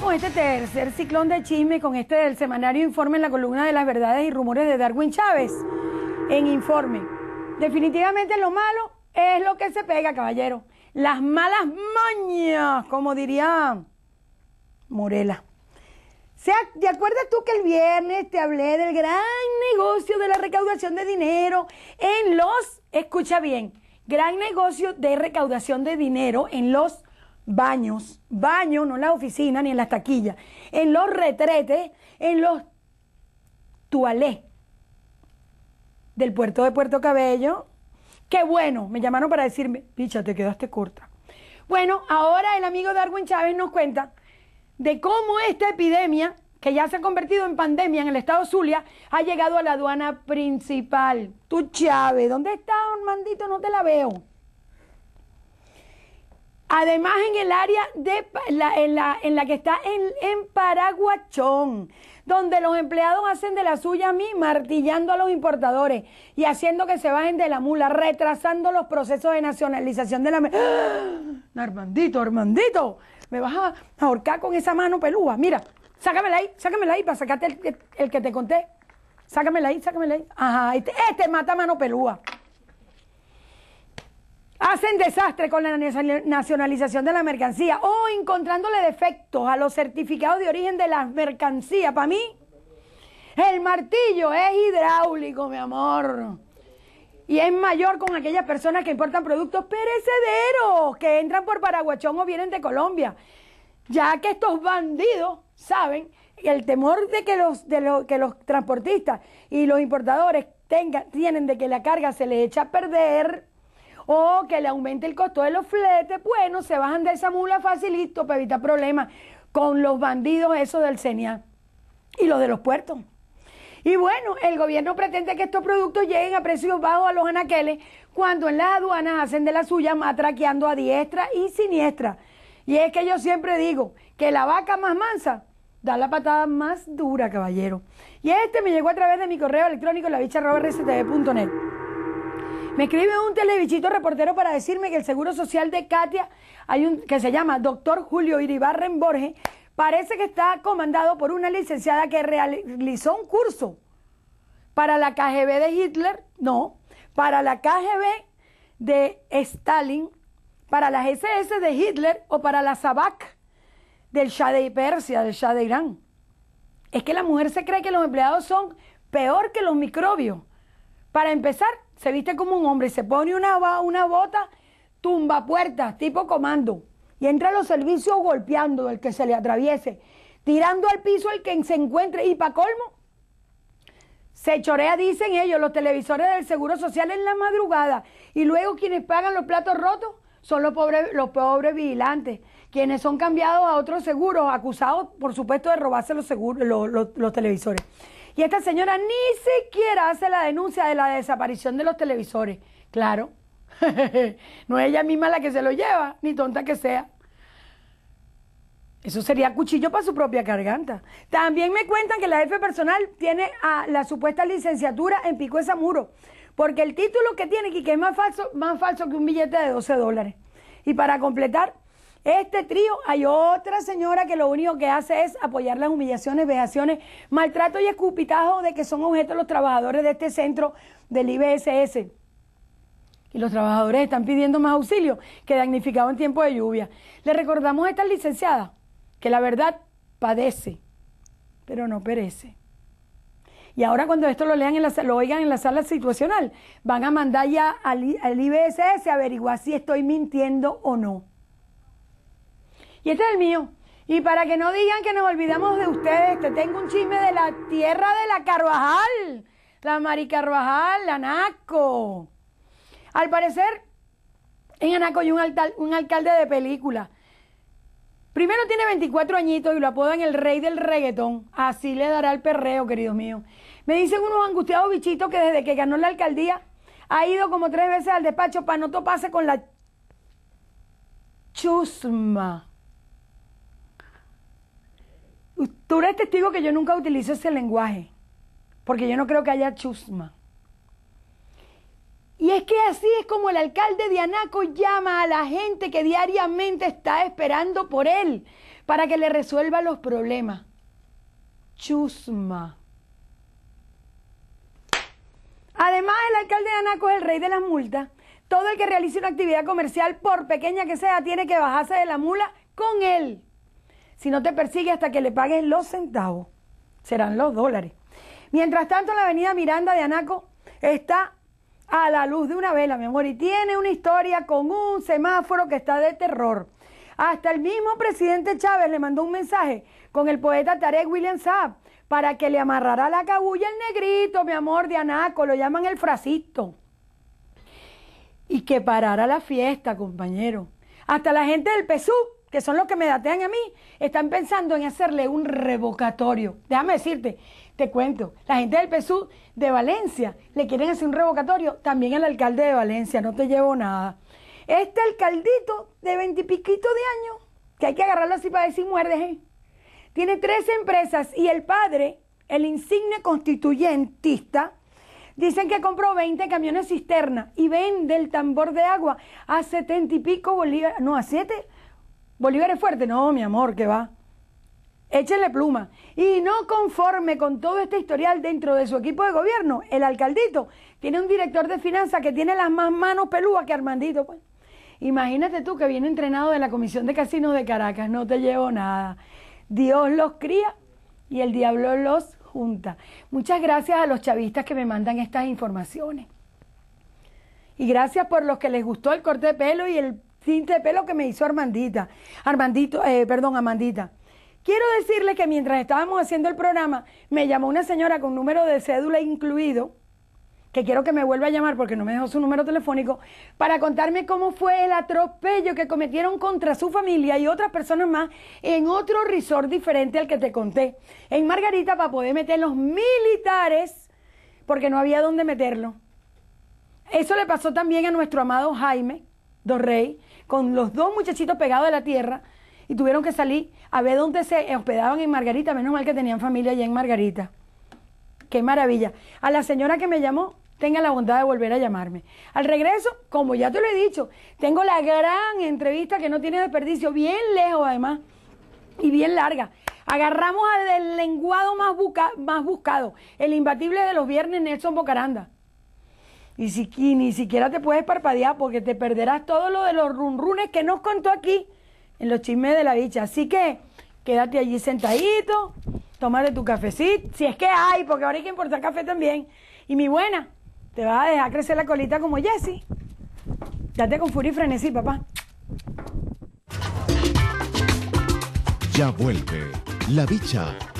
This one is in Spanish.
con este tercer ciclón de chisme, con este del semanario Informe en la columna de las verdades y rumores de Darwin Chávez. En Informe. Definitivamente lo malo es lo que se pega, caballero. Las malas mañas, como diría Morela. Sea, ¿Te acuerdas tú que el viernes te hablé del gran negocio de la recaudación de dinero en los, escucha bien, gran negocio de recaudación de dinero en los baños, baños, no en la oficina ni en las taquillas, en los retretes, en los toalés del puerto de Puerto Cabello. Qué bueno, me llamaron para decirme, picha, te quedaste corta. Bueno, ahora el amigo Darwin Chávez nos cuenta de cómo esta epidemia, que ya se ha convertido en pandemia en el estado Zulia, ha llegado a la aduana principal. Tú, Chávez, ¿dónde estás, Armandito? No te la veo. Además, en el área en, la, que está en, Paraguachón, donde los empleados hacen de la suya a mí martillando a los importadores y haciendo que se bajen de la mula, retrasando los procesos de nacionalización de la. ¡Ah! Armandito, Armandito, me vas a ahorcar con esa mano pelúa. Mira, sácamela ahí, sácamela ahí para sacarte el, que te conté. Sácamela ahí, sácamela ahí. Ajá, este, este mata mano pelúa en desastre con la nacionalización de la mercancía o encontrándole defectos a los certificados de origen de las mercancías. Para mí, el martillo es hidráulico, mi amor. Y es mayor con aquellas personas que importan productos perecederos, que entran por Paraguachón o vienen de Colombia. Ya que estos bandidos saben el temor de que los, de que los transportistas y los importadores tengan, tienen de que la carga se les echa a perder o que le aumente el costo de los fletes, bueno, se bajan de esa mula facilito para evitar problemas con los bandidos esos del CENIA y los de los puertos. Y bueno, el gobierno pretende que estos productos lleguen a precios bajos a los anaqueles cuando en las aduanas hacen de la suya matraqueando a diestra y siniestra. Y es que yo siempre digo que la vaca más mansa da la patada más dura, caballero. Y este me llegó a través de mi correo electrónico la me escribe un televichito reportero para decirme que el Seguro Social de Katia, hay un, que se llama doctor Julio Iribarren Borges, parece que está comandado por una licenciada que realizó un curso para la KGB de Hitler, no, para la KGB de Stalin, para las SS de Hitler o para la SABAC del Shah de Persia, del Shah de Irán. Es que la mujer se cree que los empleados son peor que los microbios. Para empezar, se viste como un hombre, se pone una, una bota, tumba puertas, tipo comando, y entra a los servicios golpeando el que se le atraviese, tirando al piso el que se encuentre, y para colmo, se chorea, dicen ellos, los televisores del Seguro Social en la madrugada, y luego quienes pagan los platos rotos son los pobres, los pobres vigilantes, quienes son cambiados a otros seguros, acusados, por supuesto, de robarse los, los televisores. Y esta señora ni siquiera hace la denuncia de la desaparición de los televisores. Claro, no es ella misma la que se lo lleva, ni tonta que sea. Eso sería cuchillo para su propia garganta. También me cuentan que la jefe personal tiene a la supuesta licenciatura en Pico de Zamuro, porque el título que tiene, que es más falso, más falso que un billete de 12 dólares. Y para completar, este trío, hay otra señora que lo único que hace es apoyar las humillaciones, vejaciones, maltrato y escupitazo de que son objeto los trabajadores de este centro del IBSS. Y los trabajadores están pidiendo más auxilio que damnificado en tiempo de lluvia. Le recordamos a esta licenciada que la verdad padece, pero no perece. Y ahora cuando esto lo lean en la, lo oigan en la sala situacional, van a mandar ya al, al IBSS a averiguar si estoy mintiendo o no. Y este es el mío. Y para que no digan que nos olvidamos de ustedes, te tengo un chisme de la tierra de la Carvajal, la Mari Carvajal, la Naco. Al parecer, en Anaco hay un, alcalde de película. Primero tiene 24 añitos y lo apodan el rey del reggaetón. Así le dará el perreo, queridos míos. Me dicen unos angustiados bichitos que desde que ganó la alcaldía ha ido como tres veces al despacho para no toparse con la chusma. Tú eres testigo que yo nunca utilizo ese lenguaje, porque yo no creo que haya chusma. Y es que así es como el alcalde de Anaco llama a la gente que diariamente está esperando por él para que le resuelva los problemas. Chusma. Además, el alcalde de Anaco es el rey de las multas. Todo el que realice una actividad comercial, por pequeña que sea, tiene que bajarse de la mula con él. Si no te persigue hasta que le pagues los centavos, serán los dólares. Mientras tanto, la avenida Miranda de Anaco está a la luz de una vela, mi amor, y tiene una historia con un semáforo que está de terror. Hasta el mismo presidente Chávez le mandó un mensaje con el poeta Tarek William Saab para que le amarrara la cabulla el negrito, mi amor, de Anaco, lo llaman el fracito Y que parara la fiesta, compañero. Hasta la gente del PSU que son los que me datean a mí, están pensando en hacerle un revocatorio. Déjame decirte, te cuento, la gente del PSU de Valencia le quieren hacer un revocatorio, también al alcalde de Valencia, no te llevo nada. Este alcaldito de veintipiquito de años, que hay que agarrarlo así para decir muerdes, tiene tres empresas y el padre, el insigne constituyentista, Dicen que compró 20 camiones cisterna y vende el tambor de agua a setenta y pico bolívares, no, a siete Bolívar es fuerte. No, mi amor, que va. Échenle pluma. Y no conforme con todo este historial dentro de su equipo de gobierno, el alcaldito tiene un director de finanzas que tiene las más manos pelúas que Armandito. Pues. Imagínate tú que viene entrenado de la Comisión de Casinos de Caracas, no te llevo nada. Dios los cría y el diablo los junta. Muchas gracias a los chavistas que me mandan estas informaciones. Y gracias por los que les gustó el corte de pelo y el cinta de pelo que me hizo Armandita. Armandito, eh, perdón, Amandita. Quiero decirle que mientras estábamos haciendo el programa, me llamó una señora con número de cédula incluido, que quiero que me vuelva a llamar porque no me dejó su número telefónico, para contarme cómo fue el atropello que cometieron contra su familia y otras personas más en otro resort diferente al que te conté, en Margarita, para poder meter los militares, porque no había dónde meterlo. Eso le pasó también a nuestro amado Jaime Dorrey, con los dos muchachitos pegados a la tierra y tuvieron que salir a ver dónde se hospedaban en Margarita. Menos mal que tenían familia allá en Margarita. Qué maravilla. A la señora que me llamó, tenga la bondad de volver a llamarme. Al regreso, como ya te lo he dicho, tengo la gran entrevista que no tiene desperdicio, bien lejos además y bien larga. Agarramos al lenguado más, más buscado, el imbatible de los viernes, Nelson Bocaranda. Y, si, ni siquiera te puedes parpadear porque te perderás todo lo de los runrunes que nos contó aquí en los chismes de la bicha. Así que quédate allí sentadito, tómate tu cafecito, si es que hay, porque ahora hay que importar café también. Y mi buena, te vas a dejar crecer la colita como Jessie. Date con furia y frenesí, papá. Ya vuelve la bicha